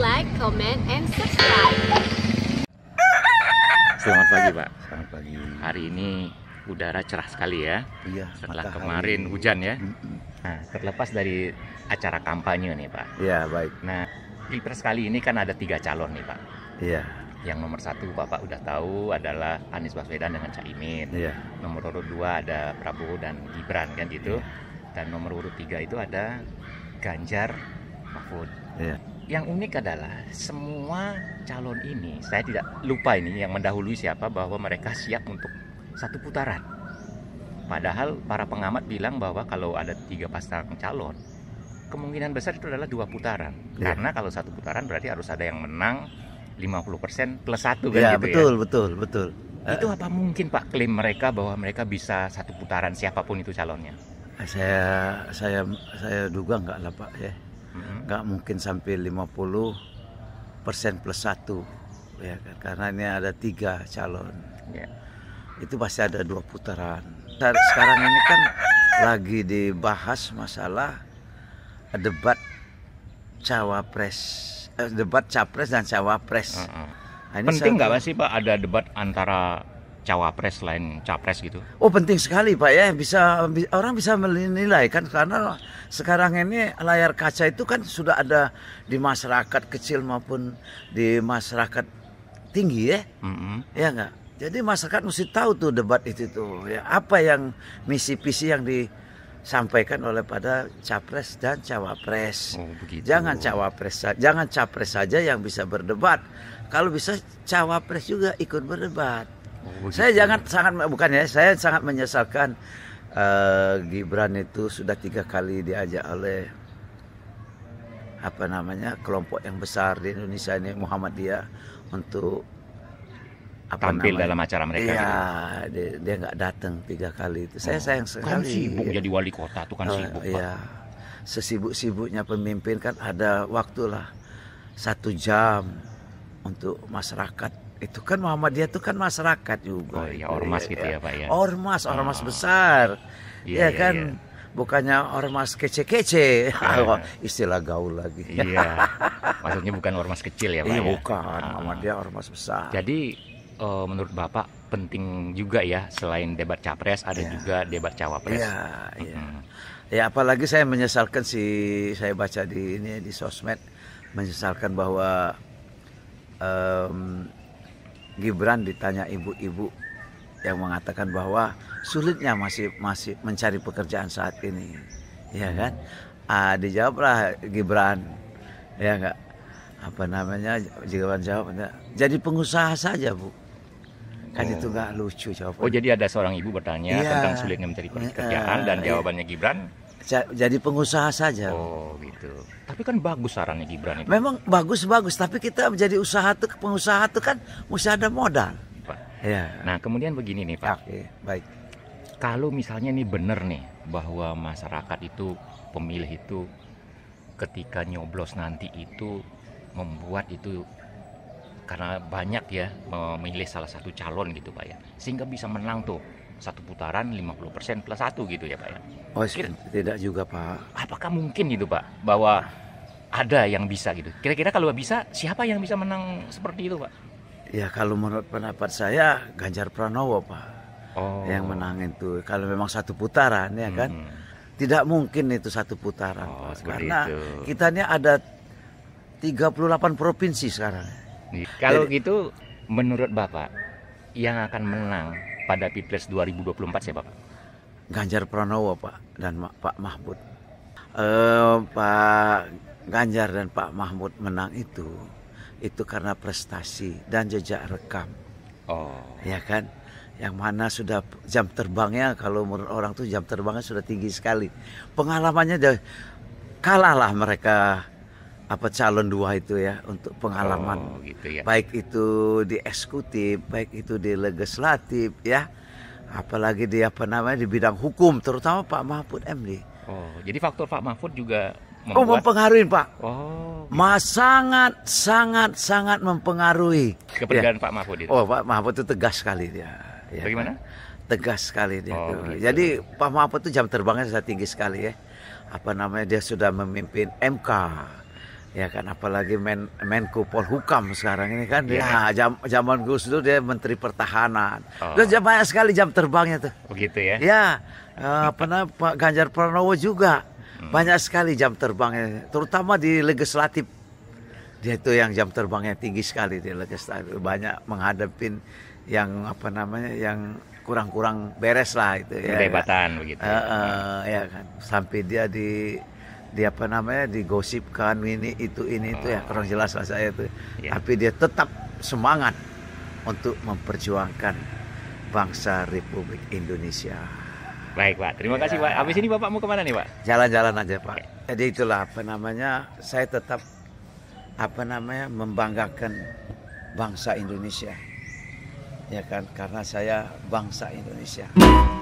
like, comment, and subscribe. Selamat pagi Pak. Selamat pagi. Hari ini udara cerah sekali ya. Iya. Setelah matahari. kemarin hujan ya. Nah, terlepas dari acara kampanye nih Pak. Iya baik. Nah, pilpres kali ini kan ada tiga calon nih Pak. Iya. Yang nomor satu Bapak udah tahu adalah Anies Baswedan dengan Caimin. Iya. Nomor urut dua ada Prabowo dan Gibran kan gitu. Iya. Dan nomor urut tiga itu ada Ganjar Mahfud. Iya yang unik adalah semua calon ini, saya tidak lupa ini yang mendahului siapa bahwa mereka siap untuk satu putaran. Padahal para pengamat bilang bahwa kalau ada tiga pasang calon, kemungkinan besar itu adalah dua putaran. Yeah. Karena kalau satu putaran berarti harus ada yang menang 50% plus satu kan yeah, gitu betul, ya. betul, betul, betul. Eh, itu apa mungkin Pak klaim mereka bahwa mereka bisa satu putaran siapapun itu calonnya? Saya saya saya duga nggak lah Pak ya Mm-hmm. nggak mungkin sampai 50 persen plus satu ya kan karena ini ada tiga calon ya. itu pasti ada dua putaran sekarang ini kan lagi dibahas masalah debat cawapres eh, debat capres dan cawapres mm -hmm. penting nggak sih pak ada debat antara cawapres selain capres gitu? Oh penting sekali pak ya bisa orang bisa menilai kan karena sekarang ini layar kaca itu kan sudah ada di masyarakat kecil maupun di masyarakat tinggi ya, mm -hmm. ya nggak. Jadi masyarakat mesti tahu tuh debat itu tuh ya apa yang misi visi yang disampaikan oleh pada capres dan cawapres. Oh, Jangan cawapres, jangan capres saja yang bisa berdebat. Kalau bisa cawapres juga ikut berdebat. Oh, begitu. Saya jangan sangat bukan ya, saya sangat menyesalkan uh, Gibran itu sudah tiga kali diajak oleh apa namanya kelompok yang besar di Indonesia ini Muhammadiyah untuk apa tampil namanya? dalam acara mereka. Iya, gitu. dia, dia nggak datang tiga kali itu. Saya oh, sayang kan sekali. Kan sibuk jadi wali kota, tuh kan oh, sibuk. Iya. Sesibuk-sibuknya pemimpin kan ada waktulah satu jam untuk masyarakat itu kan Muhammad dia tuh kan masyarakat juga. Oh, ya ormas gitu ya, ya Pak ya. Ormas, ormas oh. besar. Iya, ya, ya kan ya. bukannya ormas kece-kece. Ya. Istilah gaul lagi. Iya. Maksudnya bukan ormas kecil ya Pak. Iya, ya? bukan. Ah. Muhammad Muhammadiyah ormas besar. Jadi uh, menurut Bapak penting juga ya selain debat capres ada ya. juga debat cawapres. Iya, iya. Mm -hmm. Ya apalagi saya menyesalkan si saya baca di ini di sosmed menyesalkan bahwa um, Gibran ditanya ibu-ibu yang mengatakan bahwa sulitnya masih masih mencari pekerjaan saat ini ya hmm. kan ah, dijawablah Gibran ya enggak apa namanya Gibran jawab jadi pengusaha saja bu kan oh. itu nggak lucu jawab oh jadi ada seorang ibu bertanya ya. tentang sulitnya mencari pekerjaan ya. dan jawabannya Gibran jadi pengusaha saja. Oh gitu. Tapi kan bagus sarannya Gibran itu. Memang bagus bagus, tapi kita menjadi usaha tuh pengusaha tuh kan mesti ada modal. Pak. Ya. Nah kemudian begini nih Pak. Oke baik. Kalau misalnya ini benar nih bahwa masyarakat itu pemilih itu ketika nyoblos nanti itu membuat itu karena banyak ya memilih salah satu calon gitu Pak ya sehingga bisa menang tuh satu putaran 50% plus satu gitu ya Pak ya. Oh, Kira, tidak juga Pak. Apakah mungkin gitu Pak bahwa ada yang bisa gitu. Kira-kira kalau bisa siapa yang bisa menang seperti itu Pak? Ya kalau menurut pendapat saya Ganjar Pranowo Pak oh. yang menang itu. Kalau memang satu putaran ya kan, hmm. tidak mungkin itu satu putaran oh, Pak. Karena itu. kita ini ada 38 provinsi sekarang. Kalau Jadi, gitu menurut Bapak yang akan menang pada Pilpres 2024 siapa Pak? Ganjar Pranowo Pak dan Pak Mahfud. Uh, Pak Ganjar dan Pak Mahmud menang itu itu karena prestasi dan jejak rekam. Oh. Ya kan? Yang mana sudah jam terbangnya kalau menurut orang tuh jam terbangnya sudah tinggi sekali. Pengalamannya kalah lah mereka apa calon dua itu ya untuk pengalaman. Oh, gitu ya. Baik itu di eksekutif, baik itu di legislatif ya. Apalagi di apa namanya di bidang hukum terutama Pak Mahfud MD. Oh, jadi faktor Pak Mahfud juga oh, membuat... Oh, mempengaruhi, Pak. Oh. Gitu. Ma sangat sangat sangat mempengaruhi kepergian ya. Pak Mahfud itu. Oh, Pak Mahfud itu tegas sekali dia. Ya. Bagaimana? Tegas sekali dia. Oh, gitu. Jadi Pak Mahfud itu jam terbangnya sangat tinggi sekali ya. Apa namanya dia sudah memimpin MK ya kan apalagi men, Menko Polhukam sekarang ini kan ya jam, zaman Gus Dur dia Menteri Pertahanan oh. terus banyak sekali jam terbangnya tuh begitu oh, ya ya uh, eh, pernah Pak Ganjar Pranowo juga hmm. banyak sekali jam terbangnya terutama di legislatif dia itu yang jam terbangnya tinggi sekali di legislatif banyak menghadapin yang apa namanya yang kurang-kurang beres lah itu ya, perdebatan ya. begitu uh, uh, eh, ya kan sampai dia di di apa namanya digosipkan ini itu ini itu ya kurang jelas lah saya itu yeah. Iya. tapi dia tetap semangat untuk memperjuangkan bangsa Republik Indonesia. Baik Pak, terima ya. kasih iya. Pak. Habis ini Bapak mau kemana nih Pak? Jalan-jalan aja Pak. Oke. Iya. Jadi itulah apa namanya saya tetap apa namanya membanggakan bangsa Indonesia. Ya kan karena saya bangsa Indonesia.